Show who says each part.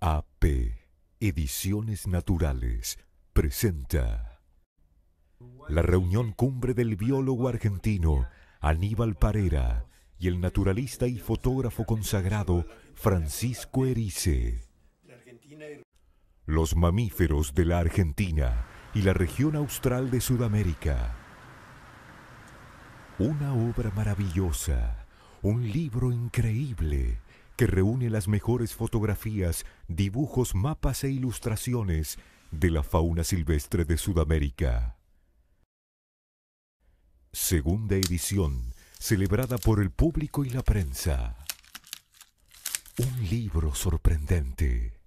Speaker 1: AP Ediciones Naturales presenta la reunión cumbre del biólogo argentino Aníbal Parera y el naturalista y fotógrafo consagrado Francisco Erice. Los mamíferos de la Argentina y la región austral de Sudamérica. Una obra maravillosa, un libro increíble que reúne las mejores fotografías, dibujos, mapas e ilustraciones de la fauna silvestre de Sudamérica. Segunda edición, celebrada por el público y la prensa. Un libro sorprendente.